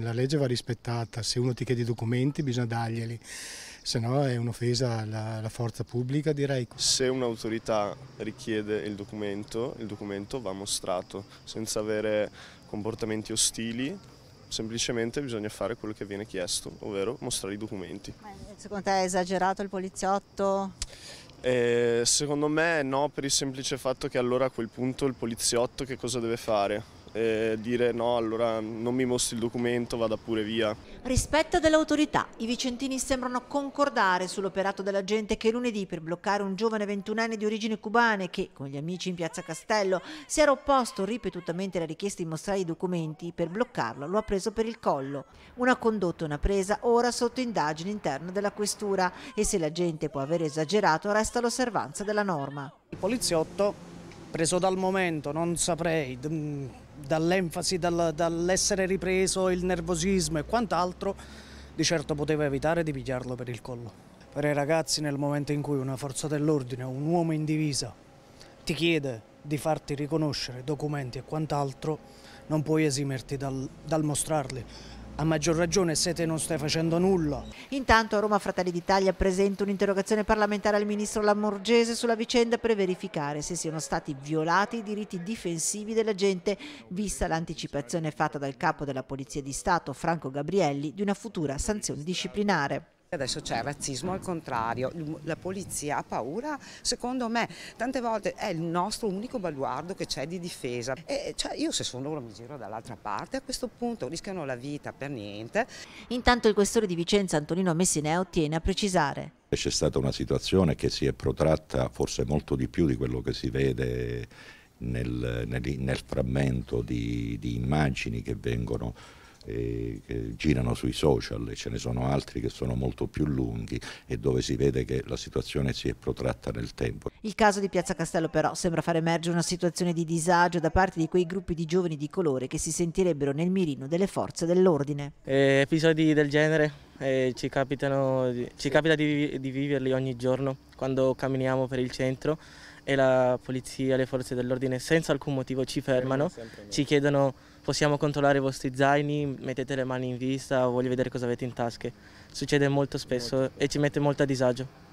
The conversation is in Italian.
La legge va rispettata, se uno ti chiede i documenti bisogna darglieli, se no è un'offesa alla, alla, forza pubblica direi. Se un'autorità richiede il documento, il documento va mostrato senza avere comportamenti ostili, semplicemente bisogna fare quello che viene chiesto, ovvero mostrare i documenti. Ma eh, Secondo te è esagerato il poliziotto? Eh, secondo me no, per il semplice fatto che allora a quel punto il poliziotto che cosa deve fare? eh, dire no, allora non mi mostri il documento, vada pure via. Rispetto dell'autorità, i vicentini sembrano concordare sull'operato dell'agente che lunedì per bloccare un giovane 21enne di origine cubane che, con gli amici in piazza Castello, si era opposto ripetutamente alla richiesta di mostrare i documenti, per bloccarlo lo ha preso per il collo. Una condotta e una presa ora sotto indagine interna della questura e se l'agente può aver esagerato resta l'osservanza della norma. Il poliziotto preso dal momento, non saprei, mm, dall'enfasi, dal, dall'essere ripreso, il nervosismo e quant'altro, di certo poteva evitare di pigliarlo per il collo. Per i ragazzi nel momento in cui una forza dell'ordine, un uomo in divisa, ti chiede di farti riconoscere documenti e quant'altro, non puoi esimerti dal, dal mostrarli a maggior ragione se te non stai facendo nulla. Intanto a Roma Fratelli d'Italia presenta un'interrogazione parlamentare al ministro Lamorgese sulla vicenda per verificare se siano stati violati i diritti difensivi della gente, vista l'anticipazione fatta dal capo della Polizia di Stato, Franco Gabrielli, di una futura sanzione disciplinare. Adesso c'è razzismo al contrario, la polizia ha paura, secondo me tante volte è il nostro unico baluardo che c'è di difesa. E cioè io se sono loro mi giro dall'altra parte, a questo punto rischiano la vita per niente. Intanto il questore di Vicenza Antonino Messineo tiene a precisare. C'è stata una situazione che si è protratta forse molto di più di quello che si vede nel, nel, nel frammento di, di immagini che vengono eh, che girano sui social e ce ne sono altri che sono molto più lunghi e dove si vede che la situazione si è protratta nel tempo. Il caso di Piazza Castello però sembra far emergere una situazione di disagio da parte di quei gruppi di giovani di colore che si sentirebbero nel mirino delle forze dell'ordine. Eh, episodi del genere eh, ci, capitano, ci capita di, di viverli ogni giorno quando camminiamo per il centro e la polizia, le forze dell'ordine senza alcun motivo ci fermano, ci chiedono possiamo controllare i vostri zaini, mettete le mani in vista, voglio vedere cosa avete in tasche. Succede molto spesso molto. e ci mette molto a disagio.